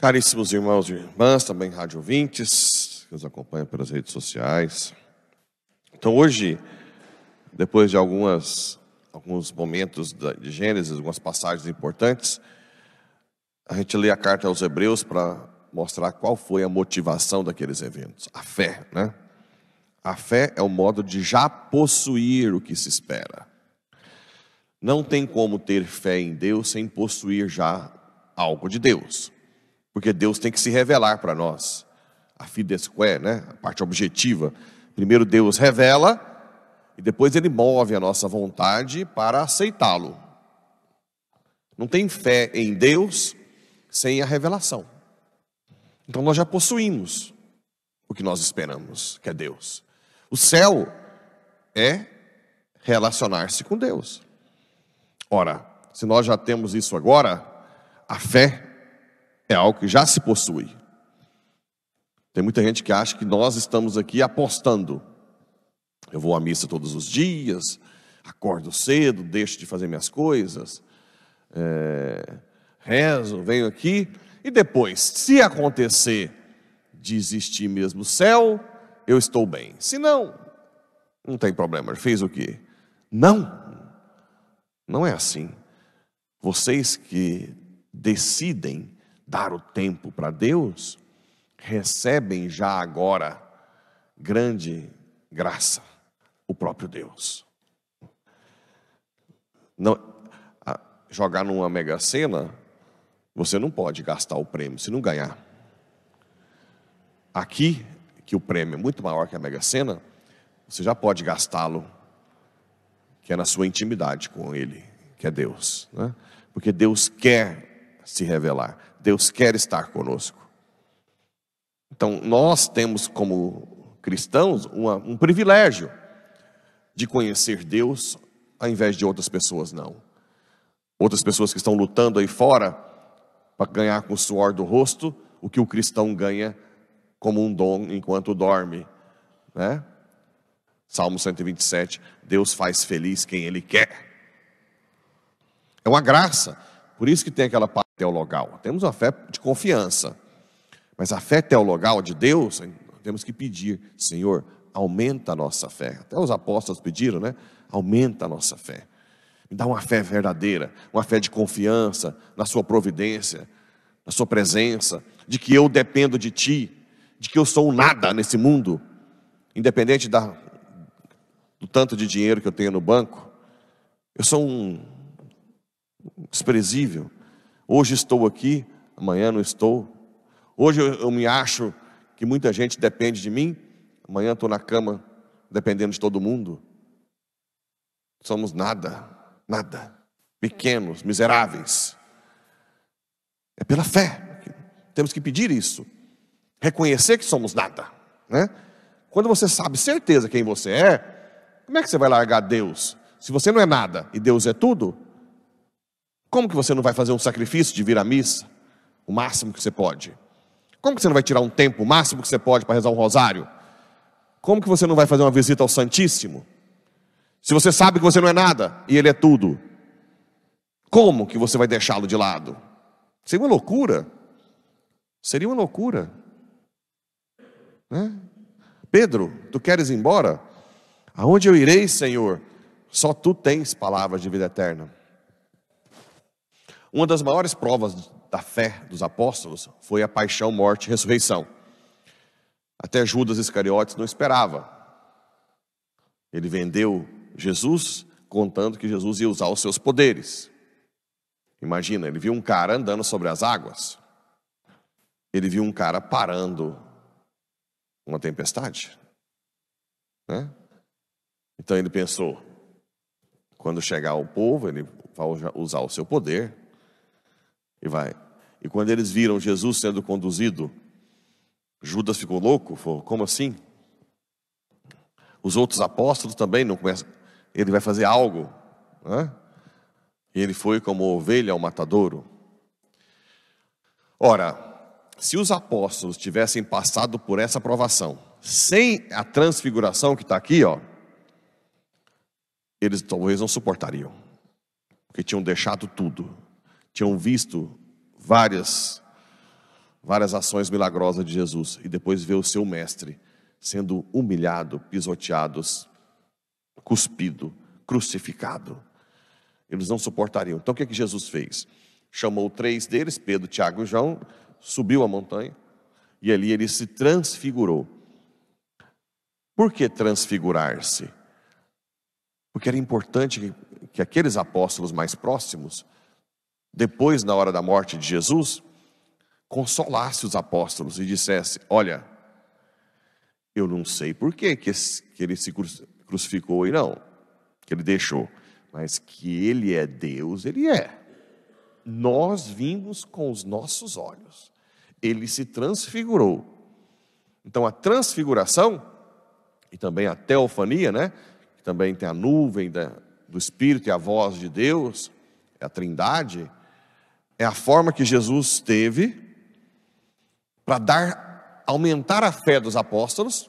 Caríssimos irmãos e irmãs, também rádio ouvintes, que nos acompanham pelas redes sociais. Então hoje, depois de algumas, alguns momentos de Gênesis, algumas passagens importantes, a gente lê a carta aos hebreus para mostrar qual foi a motivação daqueles eventos, a fé, né? A fé é o modo de já possuir o que se espera. Não tem como ter fé em Deus sem possuir já algo de Deus porque Deus tem que se revelar para nós. A fidesque, é né? A parte objetiva. Primeiro Deus revela e depois ele move a nossa vontade para aceitá-lo. Não tem fé em Deus sem a revelação. Então nós já possuímos o que nós esperamos, que é Deus. O céu é relacionar-se com Deus. Ora, se nós já temos isso agora, a fé é algo que já se possui. Tem muita gente que acha que nós estamos aqui apostando. Eu vou à missa todos os dias, acordo cedo, deixo de fazer minhas coisas, é, rezo, venho aqui, e depois, se acontecer de existir mesmo o céu, eu estou bem. Se não, não tem problema, fez o quê? Não, não é assim. Vocês que decidem dar o tempo para Deus, recebem já agora grande graça, o próprio Deus. Não, jogar numa mega sena, você não pode gastar o prêmio se não ganhar. Aqui, que o prêmio é muito maior que a mega sena, você já pode gastá-lo, que é na sua intimidade com Ele, que é Deus. Né? Porque Deus quer se revelar. Deus quer estar conosco. Então, nós temos como cristãos uma, um privilégio de conhecer Deus ao invés de outras pessoas, não. Outras pessoas que estão lutando aí fora para ganhar com o suor do rosto o que o cristão ganha como um dom enquanto dorme, né? Salmo 127, Deus faz feliz quem ele quer. É uma graça. Por isso que tem aquela teologal. Temos uma fé de confiança. Mas a fé teologal de Deus, temos que pedir, Senhor, aumenta a nossa fé. Até os apóstolos pediram, né? Aumenta a nossa fé. Me dá uma fé verdadeira, uma fé de confiança na sua providência, na sua presença, de que eu dependo de ti, de que eu sou nada nesse mundo, independente da, do tanto de dinheiro que eu tenho no banco. Eu sou um desprezível Hoje estou aqui, amanhã não estou. Hoje eu, eu me acho que muita gente depende de mim, amanhã estou na cama dependendo de todo mundo. Somos nada, nada, pequenos, miseráveis. É pela fé que temos que pedir isso, reconhecer que somos nada, né? Quando você sabe certeza quem você é, como é que você vai largar Deus? Se você não é nada e Deus é tudo, como que você não vai fazer um sacrifício de vir à missa? O máximo que você pode. Como que você não vai tirar um tempo, o máximo que você pode, para rezar um rosário? Como que você não vai fazer uma visita ao Santíssimo? Se você sabe que você não é nada e ele é tudo, como que você vai deixá-lo de lado? Seria uma loucura. Seria uma loucura. Né? Pedro, tu queres ir embora? Aonde eu irei, Senhor? Só tu tens palavras de vida eterna. Uma das maiores provas da fé dos apóstolos foi a paixão, morte e ressurreição. Até Judas Iscariotes não esperava. Ele vendeu Jesus contando que Jesus ia usar os seus poderes. Imagina, ele viu um cara andando sobre as águas. Ele viu um cara parando uma tempestade. Né? Então ele pensou: quando chegar o povo, ele vai usar o seu poder e vai. E quando eles viram Jesus sendo conduzido, Judas ficou louco, falou, como assim? Os outros apóstolos também não começam. Ele vai fazer algo. Né? E ele foi como ovelha ao matadouro. Ora, se os apóstolos tivessem passado por essa provação, sem a transfiguração que está aqui, ó, eles talvez não suportariam, porque tinham deixado tudo tinham visto várias várias ações milagrosas de Jesus e depois ver o seu mestre sendo humilhado, pisoteado, cuspido, crucificado. Eles não suportariam. Então o que, é que Jesus fez? Chamou três deles, Pedro, Tiago e João, subiu a montanha e ali ele se transfigurou. Por que transfigurar-se? Porque era importante que aqueles apóstolos mais próximos depois, na hora da morte de Jesus, consolasse os apóstolos e dissesse: Olha, eu não sei por que, que ele se crucificou e não, que ele deixou, mas que ele é Deus, ele é. Nós vimos com os nossos olhos, ele se transfigurou. Então, a transfiguração e também a teofania, né? Também tem a nuvem da, do Espírito e a voz de Deus, é a Trindade é a forma que Jesus teve para dar, aumentar a fé dos apóstolos,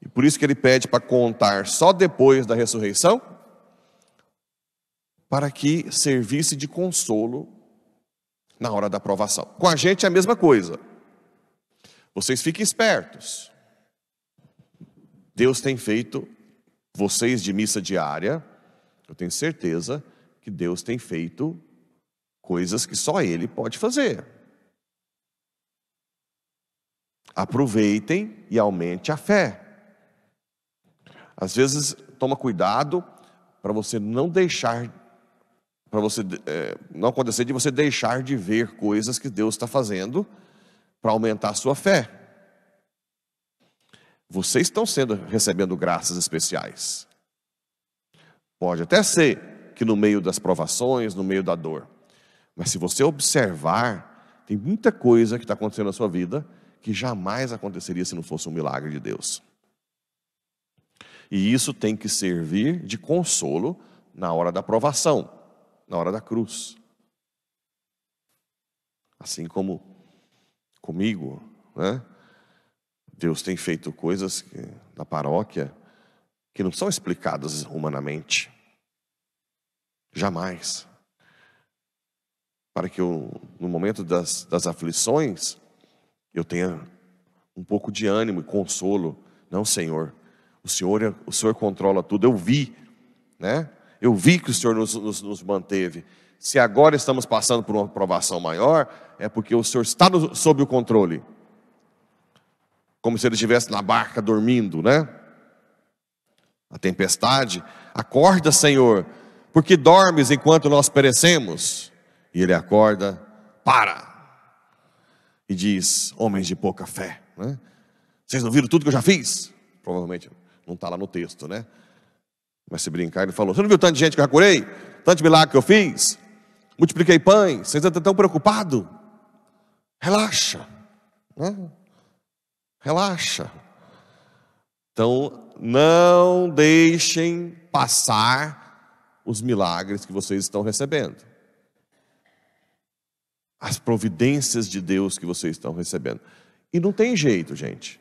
e por isso que ele pede para contar só depois da ressurreição, para que servisse de consolo na hora da provação. Com a gente é a mesma coisa. Vocês fiquem espertos. Deus tem feito vocês de missa diária, eu tenho certeza que Deus tem feito coisas que só Ele pode fazer. Aproveitem e aumente a fé. Às vezes, toma cuidado para você não deixar, para você é, não acontecer de você deixar de ver coisas que Deus está fazendo para aumentar a sua fé. Vocês estão sendo recebendo graças especiais. Pode até ser que no meio das provações, no meio da dor, mas se você observar, tem muita coisa que está acontecendo na sua vida que jamais aconteceria se não fosse um milagre de Deus. E isso tem que servir de consolo na hora da provação, na hora da cruz. Assim como comigo, né? Deus tem feito coisas que, na paróquia que não são explicadas humanamente. Jamais para que eu, no momento das, das aflições, eu tenha um pouco de ânimo e consolo. Não, Senhor, o Senhor, é, o Senhor controla tudo. Eu vi, né? Eu vi que o Senhor nos, nos, nos manteve. Se agora estamos passando por uma provação maior, é porque o Senhor está no, sob o controle. Como se ele estivesse na barca dormindo, né? A tempestade. Acorda, Senhor, porque dormes enquanto nós perecemos. E ele acorda, para, e diz: Homens de pouca fé, né? vocês não viram tudo que eu já fiz? Provavelmente não está lá no texto, né? Mas se brincar, ele falou: Você não viu tanta gente que eu já curei? Tanto milagre que eu fiz? Multipliquei pães, vocês estão tão preocupados? Relaxa, né? relaxa. Então, não deixem passar os milagres que vocês estão recebendo as providências de Deus que vocês estão recebendo. E não tem jeito, gente.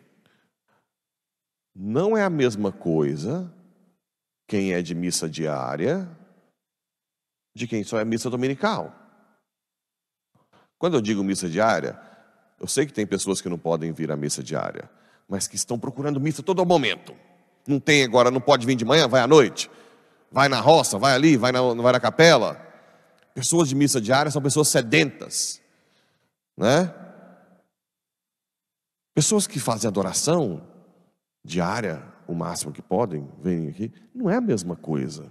Não é a mesma coisa quem é de missa diária de quem só é missa dominical. Quando eu digo missa diária, eu sei que tem pessoas que não podem vir à missa diária, mas que estão procurando missa todo momento. Não tem agora, não pode vir de manhã, vai à noite. Vai na roça, vai ali, vai na, vai na capela. Pessoas de missa diária são pessoas sedentas, né? Pessoas que fazem adoração diária, o máximo que podem, vêm aqui, não é a mesma coisa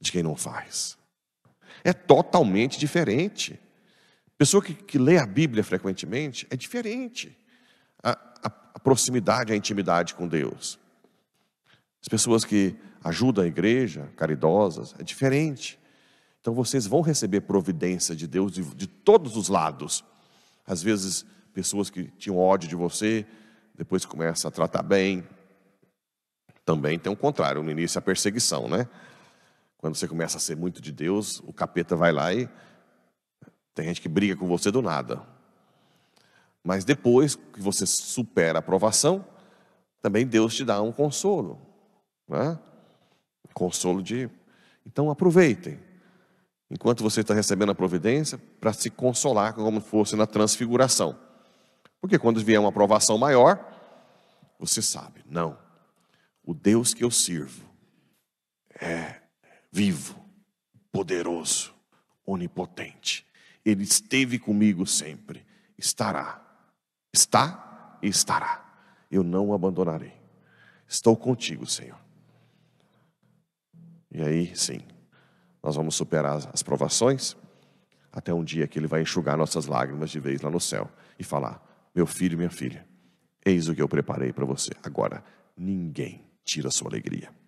de quem não faz. É totalmente diferente. Pessoa que, que lê a Bíblia frequentemente é diferente. A, a, a proximidade, a intimidade com Deus. As pessoas que ajudam a igreja, caridosas, é diferente. Então vocês vão receber providência de Deus de, de todos os lados. Às vezes, pessoas que tinham ódio de você, depois começam a tratar bem. Também tem o contrário, no início é a perseguição, né? Quando você começa a ser muito de Deus, o capeta vai lá e tem gente que briga com você do nada. Mas depois que você supera a provação, também Deus te dá um consolo. Né? Consolo de. Então aproveitem enquanto você está recebendo a providência, para se consolar como fosse na transfiguração. Porque quando vier uma provação maior, você sabe, não, o Deus que eu sirvo é vivo, poderoso, onipotente. Ele esteve comigo sempre, estará, está e estará. Eu não o abandonarei. Estou contigo, Senhor. E aí, sim, nós vamos superar as provações, até um dia que Ele vai enxugar nossas lágrimas de vez lá no céu e falar: Meu filho, minha filha, eis o que eu preparei para você. Agora, ninguém tira a sua alegria.